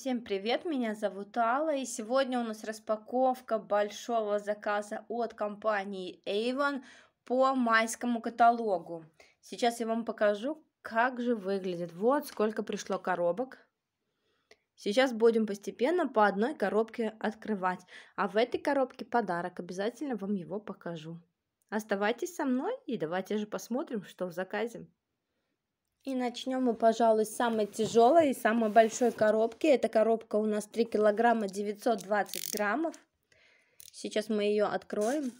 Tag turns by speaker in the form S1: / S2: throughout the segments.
S1: Всем привет, меня зовут Алла, и сегодня у нас распаковка большого заказа от компании Avon по майскому каталогу. Сейчас я вам покажу, как же выглядит. Вот сколько пришло коробок. Сейчас будем постепенно по одной коробке открывать, а в этой коробке подарок, обязательно вам его покажу. Оставайтесь со мной и давайте же посмотрим, что в заказе. И начнем мы, пожалуй, с самой тяжелой и самой большой коробки. Эта коробка у нас 3 килограмма 920 граммов. Сейчас мы ее откроем.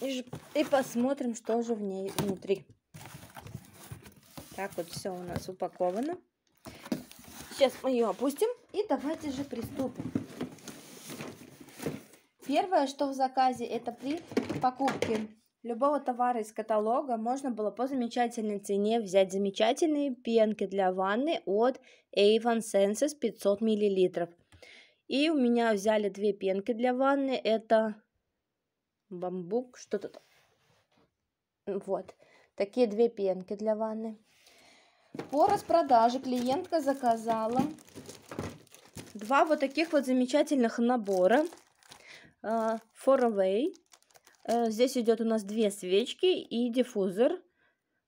S1: И, и посмотрим, что же в ней внутри. Так вот все у нас упаковано. Сейчас мы ее опустим и давайте же приступим. Первое, что в заказе, это при покупке любого товара из каталога можно было по замечательной цене взять замечательные пенки для ванны от Avon Senses 500 мл. И у меня взяли две пенки для ванны. Это бамбук, что-то там. Вот. Такие две пенки для ванны. По распродаже клиентка заказала два вот таких вот замечательных набора а, Far Away. Э, здесь идет у нас две свечки и диффузор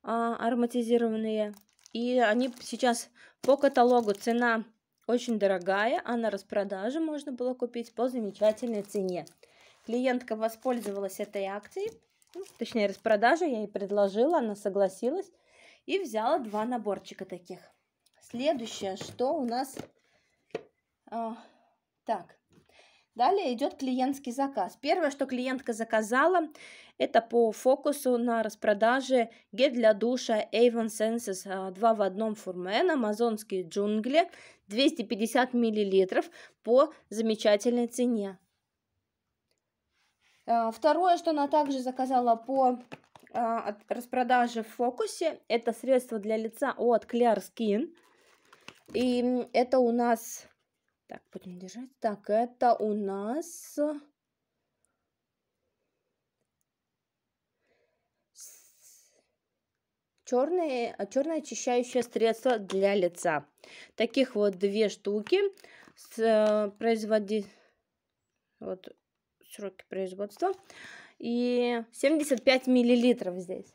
S1: а, ароматизированные. И они сейчас по каталогу цена очень дорогая, а на распродаже можно было купить по замечательной цене. Клиентка воспользовалась этой акцией, ну, точнее распродажей, я ей предложила, она согласилась и взяла два наборчика таких. Следующее, что у нас... А, так, Далее идет клиентский заказ. Первое, что клиентка заказала, это по фокусу на распродаже гель для душа Avon Senses 2 а, в одном фурмен, амазонские джунгли, 250 мл по замечательной цене. А, второе, что она также заказала по а, распродаже в фокусе, это средство для лица от Clear Skin. И это у нас так, будем держать. Так, это у нас... Черные, черное очищающее средство для лица. Таких вот две штуки с э, производи... вот сроки производства. И 75 миллилитров здесь.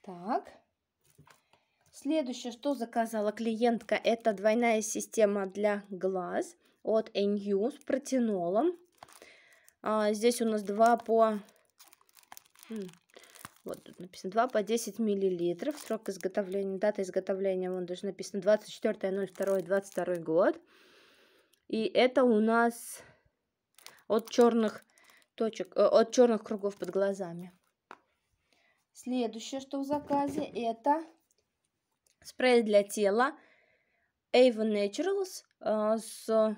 S1: Так. Следующее, что заказала клиентка, это двойная система для глаз от NU с протинолом. А, здесь у нас 2 по... Вот тут написано 2 по 10 миллилитров. Срок изготовления, дата изготовления, вон даже написано 24.02.22 год. И это у нас от черных точек, э, от черных кругов под глазами. Следующее, что в заказе, это спрей для тела Avon Naturals э, с,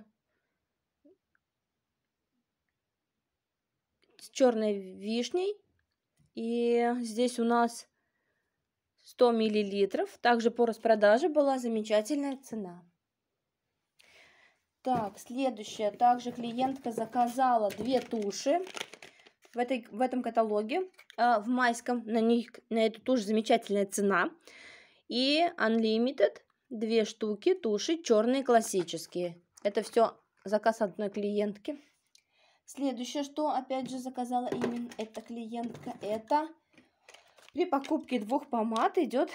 S1: с черной вишней. И здесь у нас 100 миллилитров. Также по распродаже была замечательная цена. Так, следующее. Также клиентка заказала две туши в, этой, в этом каталоге, э, в майском. На, них, на эту тушь замечательная цена. И Unlimited, две штуки туши, черные классические. Это все заказ одной клиентки. Следующее, что опять же заказала именно эта клиентка, это при покупке двух помад идет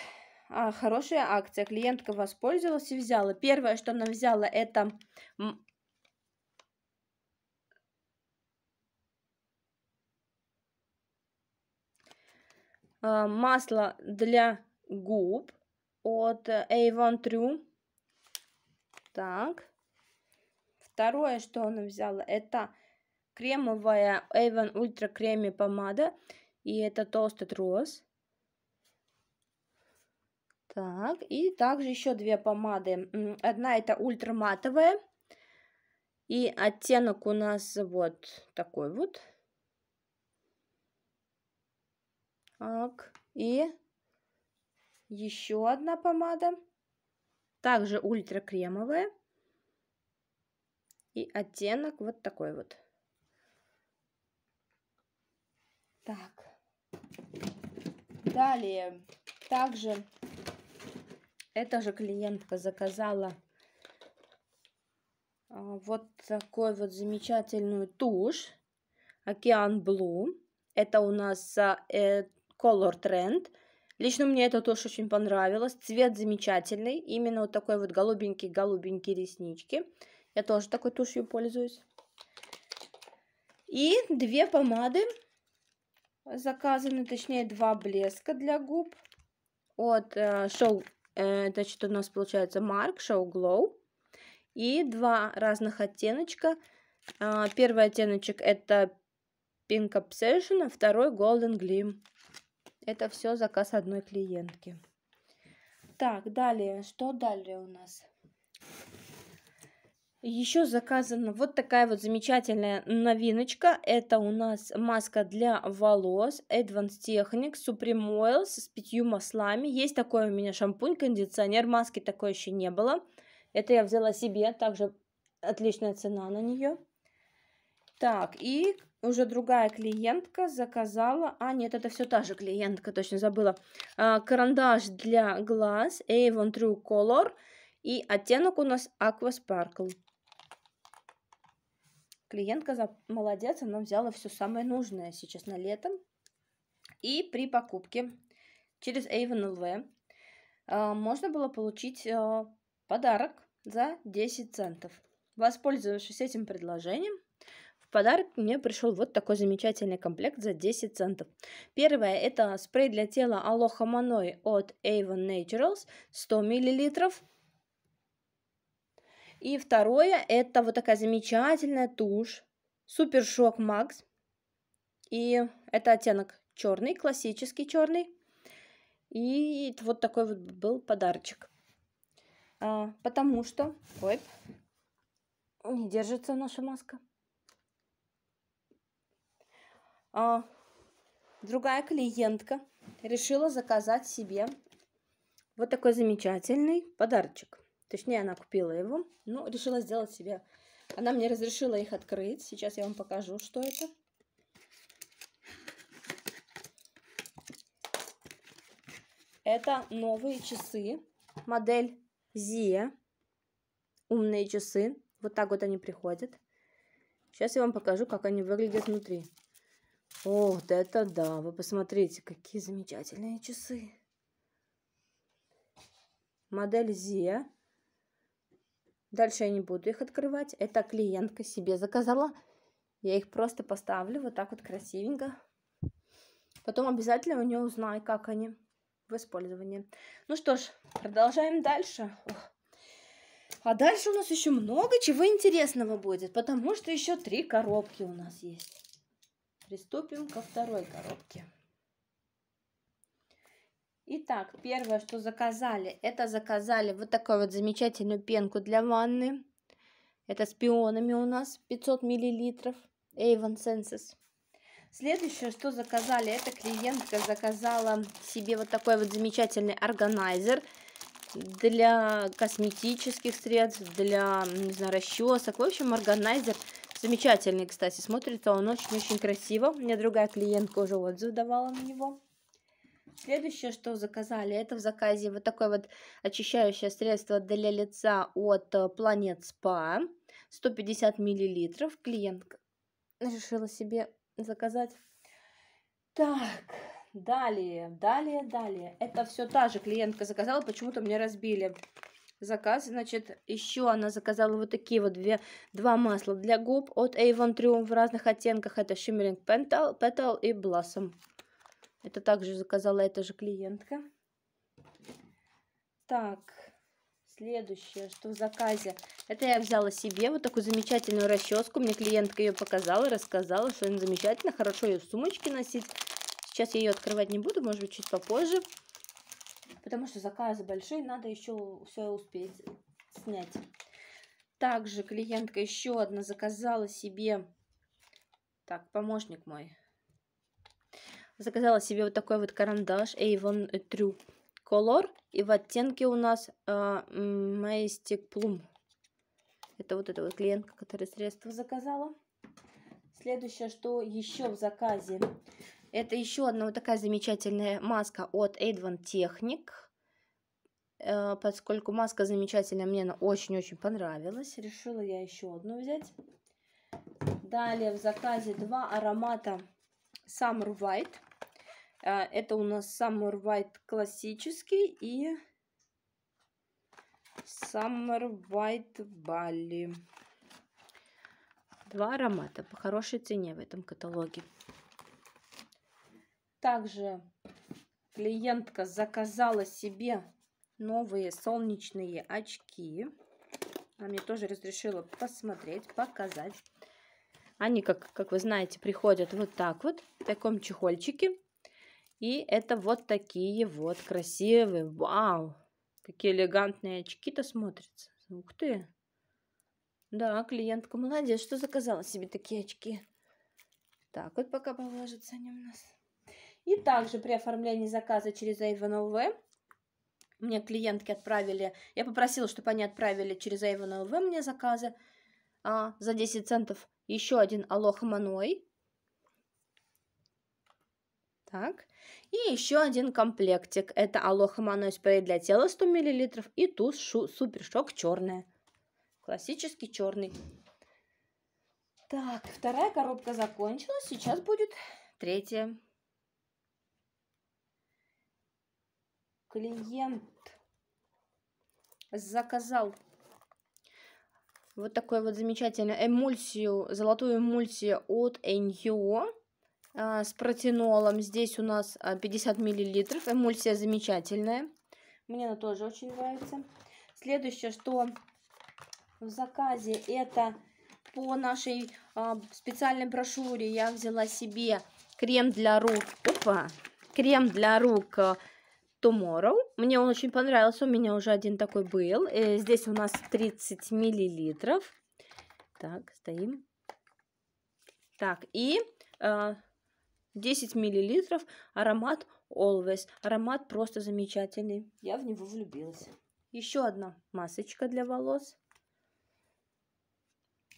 S1: а, хорошая акция. Клиентка воспользовалась и взяла. Первое, что она взяла, это а, масло для губ от э, Avon True. Так. Второе, что она взяла, это кремовая Avon Ultra Creamy помада. И это Toasted Rose. Так, и также еще две помады. Одна это ультраматовая. И оттенок у нас вот такой вот. Так, и еще одна помада. Также ультракремовая. И оттенок вот такой вот. Так. Далее. Также эта же клиентка заказала а, вот такой вот замечательную тушь. Океан Blue. Это у нас а, э, Color Trend. Лично мне это тоже очень понравилось. Цвет замечательный. Именно вот такой вот голубенький-голубенький реснички. Я тоже такой тушью пользуюсь. И две помады заказаны, точнее два блеска для губ от э, э, значит у нас получается Марк Show Glow и два разных оттеночка. Э, первый оттеночек это Pink Obsession, а второй Golden Gleam. Это все заказ одной клиентки. Так, далее, что далее у нас? Еще заказана вот такая вот замечательная новиночка. Это у нас маска для волос Advanced Technic Supreme Oils с пятью маслами. Есть такой у меня шампунь, кондиционер. Маски такой еще не было. Это я взяла себе. Также отличная цена на нее. Так, и уже другая клиентка заказала, а нет, это все та же клиентка, точно забыла, а, карандаш для глаз Avon True Color и оттенок у нас Aqua Sparkle. Клиентка за молодец, она взяла все самое нужное сейчас на лето. И при покупке через Avon LV а, можно было получить а, подарок за 10 центов. Воспользовавшись этим предложением, в подарок мне пришел вот такой замечательный комплект за 10 центов. Первое это спрей для тела Алоха Маной от Avon Naturals 100 мл. И второе это вот такая замечательная тушь Супер Шок Макс. И это оттенок черный, классический черный. И вот такой вот был подарочек. А, потому что... Ой, не держится наша маска. э, другая клиентка решила заказать себе вот такой замечательный подарочек. Точнее, она купила его, но решила сделать себе. Она мне разрешила их открыть. Сейчас я вам покажу, что это. Это новые часы, модель Zia. Умные часы. Вот так вот они приходят. Сейчас я вам покажу, как они выглядят внутри. О, да это да. Вы посмотрите, какие замечательные часы. Модель Зия. Дальше я не буду их открывать. Это клиентка себе заказала. Я их просто поставлю вот так вот красивенько. Потом обязательно у нее узнаю, как они в использовании. Ну что ж, продолжаем дальше. Ох. А дальше у нас еще много чего интересного будет, потому что еще три коробки у нас есть. Приступим ко второй коробке. Итак, первое, что заказали, это заказали вот такую вот замечательную пенку для ванны. Это с пионами у нас, 500 мл, Avon Senses. Следующее, что заказали, это клиентка заказала себе вот такой вот замечательный органайзер для косметических средств, для, не знаю, расчесок. В общем, органайзер Замечательный, кстати, смотрится он очень-очень красиво. У меня другая клиентка уже отзыв давала на него. Следующее, что заказали, это в заказе вот такое вот очищающее средство для лица от э, Planet Spa. 150 миллилитров, Клиентка решила себе заказать. Так, далее, далее, далее. Это все та же клиентка заказала, почему-то мне разбили заказ. Значит, еще она заказала вот такие вот две, два масла для губ от Avon Triumph в разных оттенках. Это Shimmering Petal, Petal и Blossom. Это также заказала эта же клиентка. Так, следующее, что в заказе. Это я взяла себе вот такую замечательную расческу. Мне клиентка ее показала, рассказала, что она замечательно, хорошо ее в сумочке носить. Сейчас я ее открывать не буду, может быть, чуть попозже потому что заказы большие, надо еще все успеть снять. Также клиентка еще одна заказала себе, так, помощник мой, заказала себе вот такой вот карандаш Avon True Color. И в оттенке у нас э, Majestic Plum. Это вот эта вот клиентка, которая средства заказала. Следующее, что еще в заказе. Это еще одна вот такая замечательная маска от Advan Technic. Э, поскольку маска замечательная, мне она очень-очень понравилась. Решила я еще одну взять. Далее в заказе два аромата Summer White. Э, это у нас Summer White классический и Summer White Bali. Два аромата по хорошей цене в этом каталоге. Также клиентка заказала себе новые солнечные очки. Она мне тоже разрешила посмотреть, показать. Они, как, как вы знаете, приходят вот так вот, в таком чехольчике. И это вот такие вот красивые. Вау! Какие элегантные очки-то смотрятся. Ух ты! Да, клиентка молодец, что заказала себе такие очки. Так, вот пока положится они у нас. И также при оформлении заказа через Avon LV мне клиентки отправили, я попросила, чтобы они отправили через Avon LV мне заказы а, за 10 центов еще один Алоха Маной. Так, и еще один комплектик. Это Алоха Маной спрей для тела 100 мл и туз шу, Супер Шок черная. Классический черный. Так, вторая коробка закончилась, сейчас будет третья. клиент заказал вот такой вот замечательную эмульсию, золотую эмульсию от Enyo а, с протинолом. Здесь у нас 50 а, миллилитров. Эмульсия замечательная. Мне она тоже очень нравится. Следующее, что в заказе, это по нашей а, специальной брошюре я взяла себе крем для рук. Опа! Крем для рук Tomorrow. Мне он очень понравился, у меня уже один такой был. Э, здесь у нас 30 миллилитров. Так, стоим. Так, и э, 10 миллилитров аромат Always. Аромат просто замечательный. Я в него влюбилась. Еще одна масочка для волос.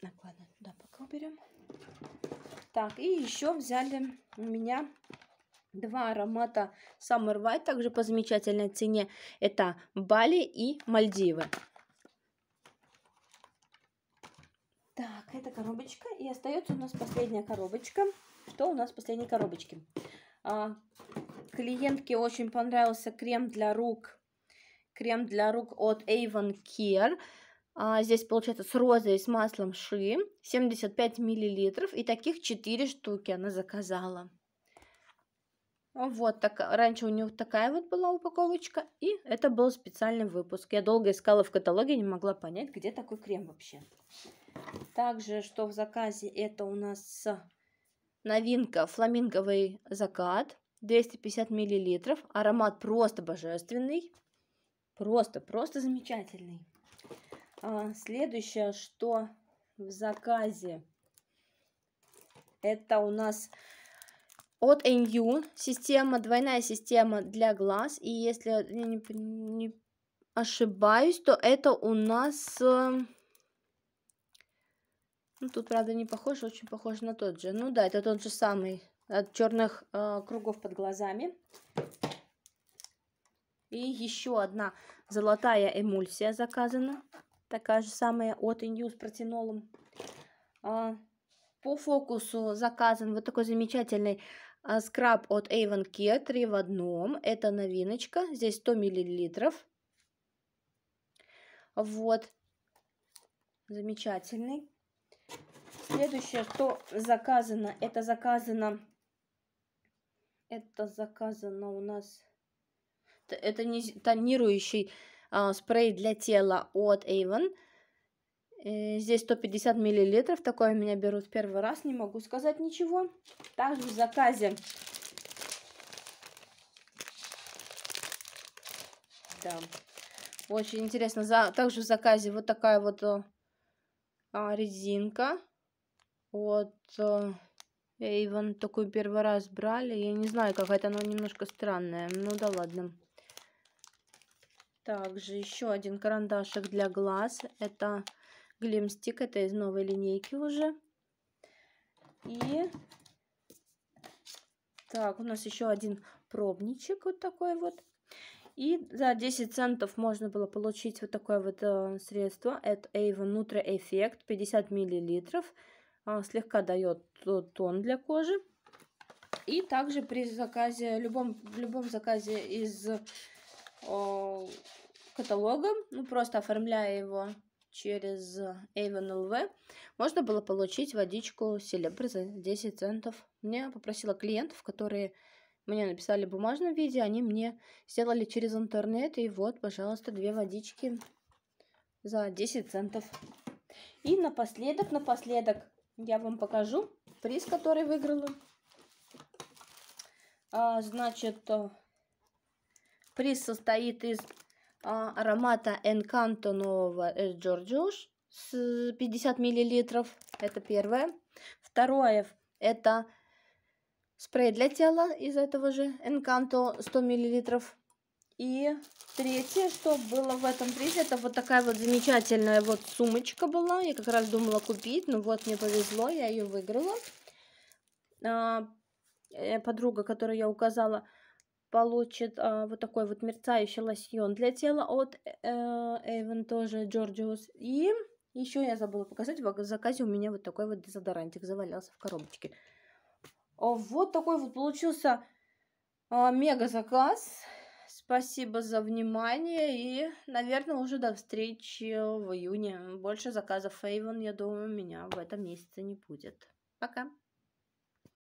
S1: Так, ладно, туда пока уберем. Так, и еще взяли у меня Два аромата Summer White также по замечательной цене. Это Бали и Мальдивы. Так, это коробочка. И остается у нас последняя коробочка. Что у нас в последней коробочке? А, клиентке очень понравился крем для рук. Крем для рук от Avon Care. А, здесь получается с розой и с маслом ши. 75 миллилитров. И таких 4 штуки она заказала. Вот, так, раньше у них такая вот была упаковочка, и это был специальный выпуск. Я долго искала в каталоге, не могла понять, где такой крем вообще. Также, что в заказе, это у нас новинка «Фламинговый закат», 250 миллилитров, аромат просто божественный, просто, просто замечательный. А, следующее, что в заказе, это у нас от NU, система, двойная система для глаз, и если я не, не ошибаюсь, то это у нас... Эм, ну, тут, правда, не похож, очень похож на тот же. Ну да, это тот же самый, от черных э, кругов под глазами. И еще одна золотая эмульсия заказана. Такая же самая от Инью с протинолом. А, по фокусу заказан вот такой замечательный а, скраб от Avon Care 3 в одном. Это новиночка. Здесь 100 мл. Вот. Замечательный. Следующее, что заказано, это заказано... Это заказано у нас... Это не тонирующий а, спрей для тела от Avon. Э, здесь 150 миллилитров. Такое меня берут первый раз. Не могу сказать ничего. Также в заказе... Да. Очень интересно. За... Также в заказе вот такая вот э, а, резинка. Вот. А... Э, Эйвен такой первый раз брали. Я не знаю, какая-то она немножко странная. Ну да ладно. Также еще один карандашик для глаз. Это глимстик, это из новой линейки уже. И так, у нас еще один пробничек вот такой вот. И за 10 центов можно было получить вот такое вот э, средство. Это Avon Nutra Effect 50 миллилитров. Э, слегка дает тон для кожи. И также при заказе, любом, в любом заказе из э, каталога, ну просто оформляя его через Avon LV можно было получить водичку Селебры за 10 центов. Мне попросила клиентов, которые мне написали в бумажном виде, они мне сделали через интернет. И вот, пожалуйста, две водички за 10 центов. И напоследок, напоследок я вам покажу приз, который выиграла. А, значит, э, приз состоит из а, аромата Encanto нового Джорджуш с 50 миллилитров Это первое. Второе это спрей для тела из этого же Encanto 100 миллилитров И третье, что было в этом призе, это вот такая вот замечательная вот сумочка была. Я как раз думала купить, но вот мне повезло, я ее выиграла. А, э, подруга, которую я указала, получит а, вот такой вот мерцающий лосьон для тела от э, э, Эйвен, тоже Джорджиус. И еще я забыла показать, в заказе у меня вот такой вот дезодорантик завалялся в коробочке. А, вот такой вот получился а, мега заказ. Спасибо за внимание и, наверное, уже до встречи в июне. Больше заказов Avon, я думаю, у меня в этом месяце не будет. Пока!